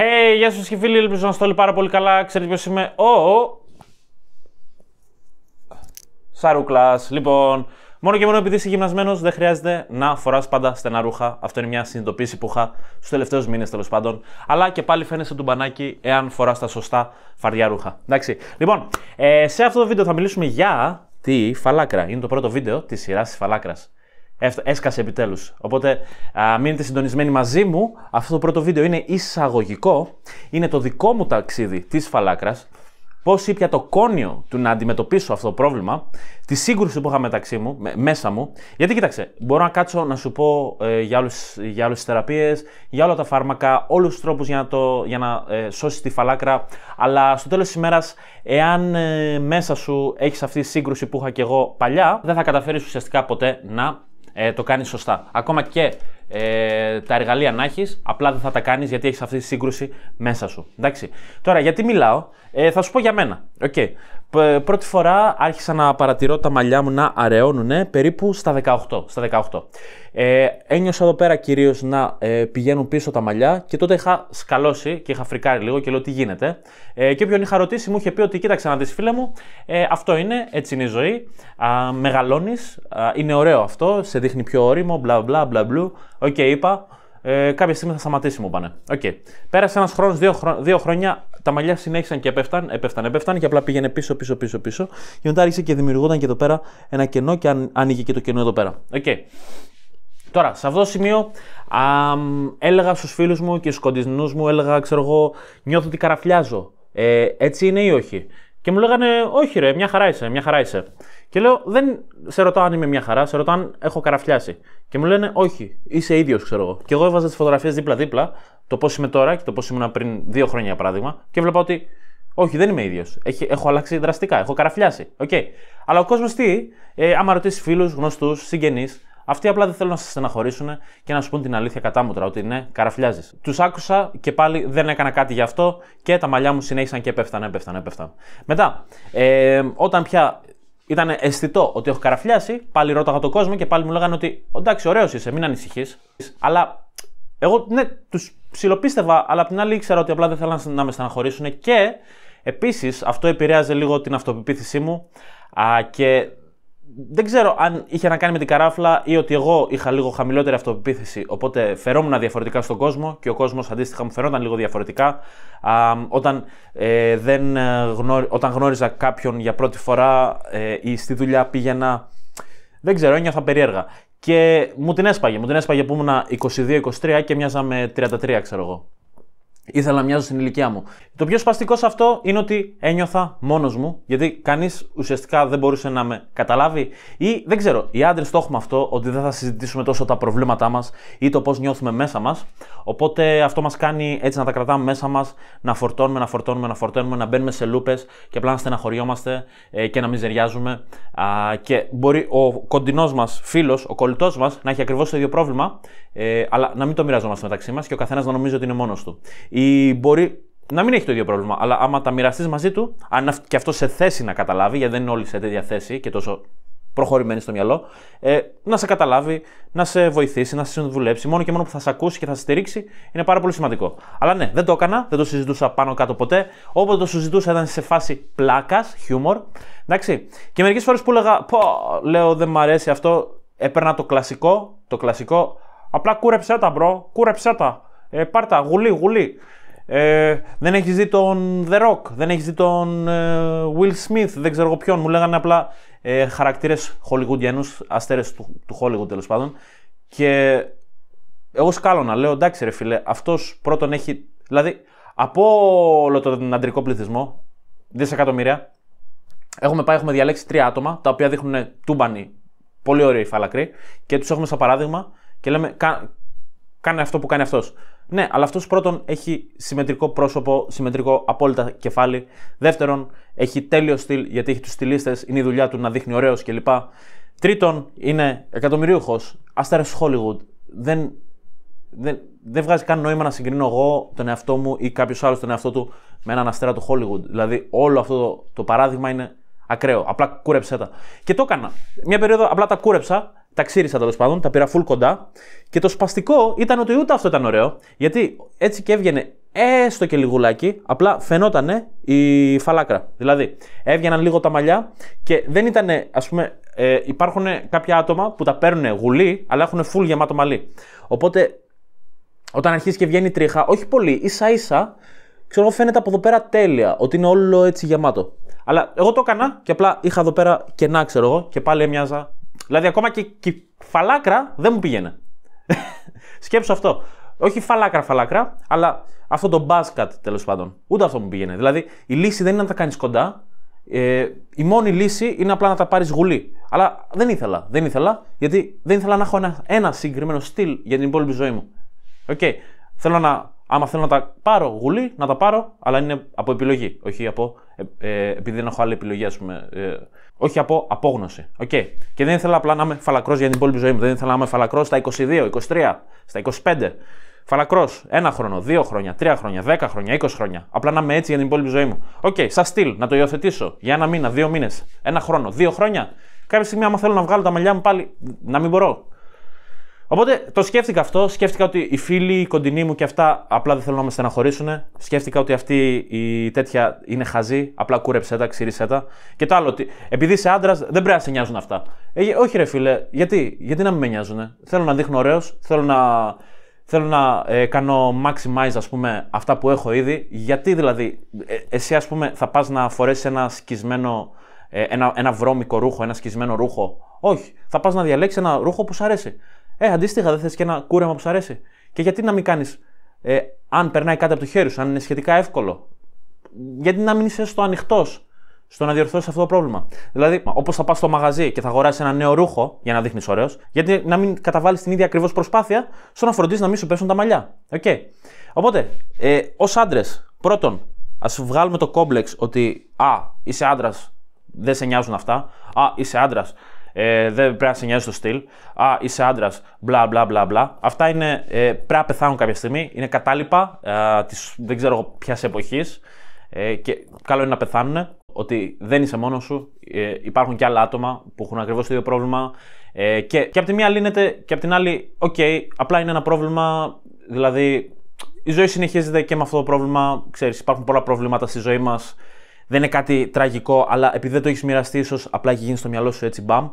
Hey, γεια σας και φίλοι, ελπίζω να είστε όλοι πάρα πολύ καλά. Ξέρετε ποιος είμαι, ο... Σαρούκλας. Λοιπόν, μόνο και μόνο επειδή είσαι γυμνασμένος δεν χρειάζεται να φοράς πάντα στενά ρούχα. Αυτό είναι μια συνειδητοποίηση που είχα στους τελευταίους μήνες τέλος πάντων. Αλλά και πάλι φαίνεσαι το μπανάκι εάν φοράς τα σωστά φαρδιά ρούχα. Εντάξει. Λοιπόν, ε, σε αυτό το βίντεο θα μιλήσουμε για τη φαλάκρα. Είναι το πρώτο βίντεο της σειράς της φαλάκρας. Έσκασε επιτέλους, Οπότε α, μείνετε συντονισμένοι μαζί μου. Αυτό το πρώτο βίντεο είναι εισαγωγικό. Είναι το δικό μου ταξίδι της φαλάκρας. πώς ήπια το κόνιο του να αντιμετωπίσω αυτό το πρόβλημα, τη σύγκρουση που είχα μεταξύ μου, μέσα μου. Γιατί κοίταξε, μπορώ να κάτσω να σου πω ε, για, όλους, για όλες θεραπείες, για όλα τα φάρμακα, όλους τους τρόπους για να, το, για να ε, σώσεις τη φαλάκρα, αλλά στο τέλος της ημέρας, εάν ε, μέσα σου έχεις αυτή τη σύγκρουση που είχα και εγώ παλιά, δεν θα καταφέρεις ουσιαστικά ποτέ να ε, το κάνεις σωστά. Ακόμα και ε, τα εργαλεία να έχεις, απλά δεν θα τα κάνεις γιατί έχεις αυτή τη σύγκρουση μέσα σου. Εντάξει. Τώρα, γιατί μιλάω, ε, θα σου πω για μένα. Okay. Πρώτη φορά άρχισα να παρατηρώ τα μαλλιά μου να αραιώνουν περίπου στα 18. Στα 18. Ε, ένιωσα εδώ πέρα κυρίως να ε, πηγαίνουν πίσω τα μαλλιά και τότε είχα σκαλώσει και είχα φρικάρει λίγο και λέω τι γίνεται. Ε, και όποιον είχα ρωτήσει μου είχε πει ότι κοίταξε να δεις φίλε μου, ε, αυτό είναι, έτσι είναι η ζωή. Μεγαλώνει, είναι ωραίο αυτό, σε δείχνει πιο όριμο, μπλα μπλα μπλα μπλου. Οκ, είπα. Ε, κάποια στιγμή θα σταματήσει, μου πάνε. Okay. Πέρασε ένας χρόνος, δύο, δύο χρόνια, τα μαλλιά συνέχισαν και έπεφταν, έπεφταν, έπεφταν και απλά πήγαινε πίσω, πίσω, πίσω, πίσω. Και μετά άρχισε και δημιουργόταν και εδώ πέρα ένα κενό και αν, άνοιγε και το κενό εδώ πέρα. Okay. Τώρα, σε αυτό το σημείο α, έλεγα στους φίλους μου και στους κοντινούς μου, έλεγα, ξέρω εγώ, νιώθω ότι καραφλιάζω. Ε, έτσι είναι ή όχι. Και μου λέγανε, όχι ρε, μια χαρά είσαι, μια χαρά είσαι. Και λέω, δεν σε ρωτώ αν είμαι μια χαρά, σε ρωτώ αν έχω καραφλιάσει. Και μου λένε, όχι, είσαι ίδιος, ξέρω εγώ. Και εγώ έβαζα τις φωτογραφίες δίπλα-δίπλα, το πώς είμαι τώρα και το πώς ήμουν πριν δύο χρόνια, για παράδειγμα, και βλέπω ότι, όχι, δεν είμαι ίδιος. Έχω αλλάξει δραστικά, έχω καραφλιάσει. Okay. Αλλά ο κόσμος τι, ε, άμα ρωτήσεις φίλους, γνωστούς, συγγενείς, αυτοί απλά δεν θέλουν να σα στεναχωρήσουν και να σου πούν την αλήθεια κατά τώρα, ότι ναι, καραφλιάζεις. Τους άκουσα και πάλι δεν έκανα κάτι γι' αυτό και τα μαλλιά μου συνέχισαν και έπεφταν, έπεφταν, έπεφταν. Μετά, ε, όταν πια ήταν αισθητό ότι έχω καραφλιάσει, πάλι ρώταγα τον κόσμο και πάλι μου λέγανε ότι εντάξει, ωραίος είσαι, μην ανησυχείς. Αλλά εγώ ναι, τους ψιλοπίστευα, αλλά απ' την άλλη ήξερα ότι απλά δεν θέλαν να με στεναχωρήσουν και επίσης αυτό επηρέαζε λίγο την αυτοπεποίθησή μου και δεν ξέρω αν είχε να κάνει με την καράφλα ή ότι εγώ είχα λίγο χαμηλότερη αυτοπεποίθηση. Οπότε φερόμουν διαφορετικά στον κόσμο και ο κόσμος αντίστοιχα μου φερόταν λίγο διαφορετικά. Α, όταν, ε, δεν, ε, γνώριζα κάποιον για πρώτη φορά ε, ή στη δουλειά πήγαινα. Δεν ξέρω, ένιωθα περίεργα. Και μου την έσπαγε. Μου την έσπαγε που ήμουν 22-23 και μοιάζα με 33, ξέρω εγώ ήθελα να μοιάζω στην ηλικία μου. Το πιο σπαστικό σε αυτό είναι ότι ένιωθα μόνος μου, γιατί κανείς ουσιαστικά δεν μπορούσε να με καταλάβει ή δεν ξέρω, οι άντρες το έχουμε αυτό, ότι δεν θα συζητήσουμε τόσο τα προβλήματά μας ή το πώς νιώθουμε μέσα μας. οπότε αυτό μας κάνει έτσι να τα κρατάμε μέσα μας, να φορτώνουμε, να φορτώνουμε, να φορτώνουμε, να μπαίνουμε σε λούπες και απλά να στεναχωριόμαστε ε, και να μιζεριάζουμε και μπορεί ο κοντινός μας φίλος, ο κολλητός μας να έχει ακριβώς το ίδιο πρόβλημα, ε, αλλά να μην το μοιραζόμαστε μεταξύ μας και ο καθένας να νομίζει ότι είναι μόνος του ή μπορεί να μην έχει το ίδιο πρόβλημα, αλλά άμα τα μοιραστείς μαζί του, αν και αυτό σε θέση να καταλάβει, γιατί δεν είναι όλοι σε τέτοια θέση και τόσο προχωρημένοι στο μυαλό, ε, να σε καταλάβει, να σε βοηθήσει, να σε συμβουλέψει. Μόνο και μόνο που θα σε ακούσει και θα σε στηρίξει είναι πάρα πολύ σημαντικό. Αλλά ναι, δεν το έκανα, δεν το συζητούσα πάνω κάτω ποτέ. Όποτε το συζητούσα ήταν σε φάση πλάκας, χιούμορ. Εντάξει. Και μερικές φορές που έλεγα, Πω, λέω δεν μου αρέσει αυτό, έπαιρνα το κλασικό, το κλασικό. Απλά κούρεψέ τα, μπρο, κούρεψέ τα. Ε, πάρτα, γουλί, γουλί, Ε, δεν έχεις δει τον The Rock, δεν έχεις δει τον ε, Will Smith, δεν ξέρω ποιον. Μου λέγανε απλά ε, χαρακτήρες χολιγουντιανού, αστέρες του, του Hollywood τέλος πάντων. Και εγώ σκάλωνα, λέω εντάξει ρε φίλε, αυτός πρώτον έχει. Δηλαδή, από όλο τον αντρικό πληθυσμό, δισεκατομμύρια, έχουμε πάει, έχουμε διαλέξει τρία άτομα τα οποία δείχνουν τούμπανοι, πολύ ωραίοι φαλακροί, και τους έχουμε σαν παράδειγμα και λέμε, Κάνει αυτό που κάνει αυτός. Ναι, αλλά αυτός πρώτον έχει συμμετρικό πρόσωπο, συμμετρικό απόλυτα κεφάλι. Δεύτερον, έχει τέλειο στυλ γιατί έχει τους στυλίστε, είναι η δουλειά του να δείχνει ωραίος κλπ. Τρίτον, είναι εκατομμυρίουχος, αστέρας Hollywood. Δεν, δεν, δεν βγάζει καν νόημα να συγκρίνω εγώ τον εαυτό μου ή κάποιος άλλος τον εαυτό του με έναν αστέρα του Hollywood. Δηλαδή, όλο αυτό το, το παράδειγμα είναι ακραίο. Απλά κούρεψέ τα. Και το έκανα. Μια περίοδο απλά τα κούρεψα τα ξύρισα τέλος πάντων, τα πήρα full κοντά. Και το σπαστικό ήταν ότι ούτε αυτό ήταν ωραίο. Γιατί έτσι και έβγαινε έστω και λιγουλάκι, απλά φαινότανε η φαλάκρα. Δηλαδή, έβγαιναν λίγο τα μαλλιά και δεν ήταν, ας πούμε, ε, υπάρχουν κάποια άτομα που τα παίρνουν γουλί, αλλά έχουν full γεμάτο μαλλί. Οπότε, όταν αρχίζει και βγαίνει τρίχα, όχι πολύ, ίσα ίσα, ξέρω εγώ φαίνεται από εδώ πέρα τέλεια, ότι είναι όλο έτσι γεμάτο. Αλλά εγώ το έκανα και απλά είχα εδώ πέρα κενά, ξέρω εγώ, και πάλι έμοιαζα Δηλαδή, ακόμα και, φαλάκρα δεν μου πήγαινε. Σκέψω αυτό. Όχι φαλάκρα, φαλάκρα, αλλά αυτό το μπάσκατ τέλος πάντων. Ούτε αυτό μου πήγαινε. Δηλαδή, η λύση δεν είναι να τα κάνεις κοντά. Ε, η μόνη λύση είναι απλά να τα πάρεις γουλή. Αλλά δεν ήθελα. Δεν ήθελα, γιατί δεν ήθελα να έχω ένα, συγκεκριμένο στυλ για την υπόλοιπη ζωή μου. Οκ. Okay. Θέλω να Άμα θέλω να τα πάρω γουλή, να τα πάρω, αλλά είναι από επιλογή. Όχι από. Ε, ε, επειδή δεν έχω άλλη επιλογή, ας πούμε. Ε, όχι από απόγνωση. Okay. Και δεν ήθελα απλά να είμαι φαλακρός για την υπόλοιπη ζωή μου. Δεν ήθελα να είμαι φαλακρός στα 22, 23, στα 25. Φαλακρός. Ένα χρόνο, δύο χρόνια, τρία χρόνια, δέκα χρόνια, είκοσι χρόνια. Απλά να είμαι έτσι για την υπόλοιπη ζωή μου. Οκ, okay, σαν στυλ, να το υιοθετήσω για ένα μήνα, δύο μήνες, ένα χρόνο, δύο χρόνια. Κάποια στιγμή, άμα θέλω να βγάλω τα μαλλιά μου πάλι, να μην μπορώ. Οπότε το σκέφτηκα αυτό. Σκέφτηκα ότι οι φίλοι, οι κοντινοί μου και αυτά απλά δεν θέλουν να με στεναχωρήσουν. Σκέφτηκα ότι αυτή η τέτοια είναι χαζή. Απλά κούρεψε τα, ξύρισε τα. Και το άλλο, ότι επειδή είσαι άντρας, δεν πρέπει να σε νοιάζουν αυτά. Ε, όχι, ρε φίλε, γιατί, γιατί να μην με νοιάζουν. Θέλω να δείχνω ωραίος, θέλω να, θέλω να ε, κάνω maximize ας πούμε, αυτά που έχω ήδη. Γιατί δηλαδή, ε, εσύ ας πούμε, θα πας να φορέσεις ένα σκισμένο. Ε, ένα, ένα βρώμικο ρούχο, ένα σκισμένο ρούχο. Όχι. Θα πας να διαλέξεις ένα ρούχο που σου αρέσει. Ε, αντίστοιχα, δεν θες και ένα κούρεμα που σου αρέσει. Και γιατί να μην κάνεις, ε, αν περνάει κάτι από το χέρι σου, αν είναι σχετικά εύκολο. Γιατί να μην είσαι στο ανοιχτός στο να διορθώσεις αυτό το πρόβλημα. Δηλαδή, όπως θα πας στο μαγαζί και θα αγοράσεις ένα νέο ρούχο για να δείχνεις ωραίος, γιατί να μην καταβάλεις την ίδια ακριβώς προσπάθεια στο να φροντίζεις να μην σου πέσουν τα μαλλιά. Okay. Οπότε, ε, ως άντρες, πρώτον, ας βγάλουμε το κόμπλεξ ότι α, είσαι άντρας, δεν σε νοιάζουν αυτά. Α, είσαι άντρας, ε, δεν πρέπει να σε νοιάζει το στυλ. Α, είσαι άντρας, μπλα μπλα μπλα μπλα. Αυτά είναι, ε, πρέπει να πεθάνουν κάποια στιγμή. Είναι κατάλοιπα ε, δεν ξέρω ποιας εποχής. Ε, και καλό είναι να πεθάνουν. Ότι δεν είσαι μόνος σου. Ε, υπάρχουν και άλλα άτομα που έχουν ακριβώς το ίδιο πρόβλημα. Ε, και, και από τη μία λύνεται και από την άλλη, οκ, okay, απλά είναι ένα πρόβλημα. Δηλαδή, η ζωή συνεχίζεται και με αυτό το πρόβλημα. Ξέρεις, υπάρχουν πολλά προβλήματα στη ζωή μας δεν είναι κάτι τραγικό, αλλά επειδή δεν το έχεις μοιραστεί, ίσως απλά έχει γίνει στο μυαλό σου έτσι μπαμ.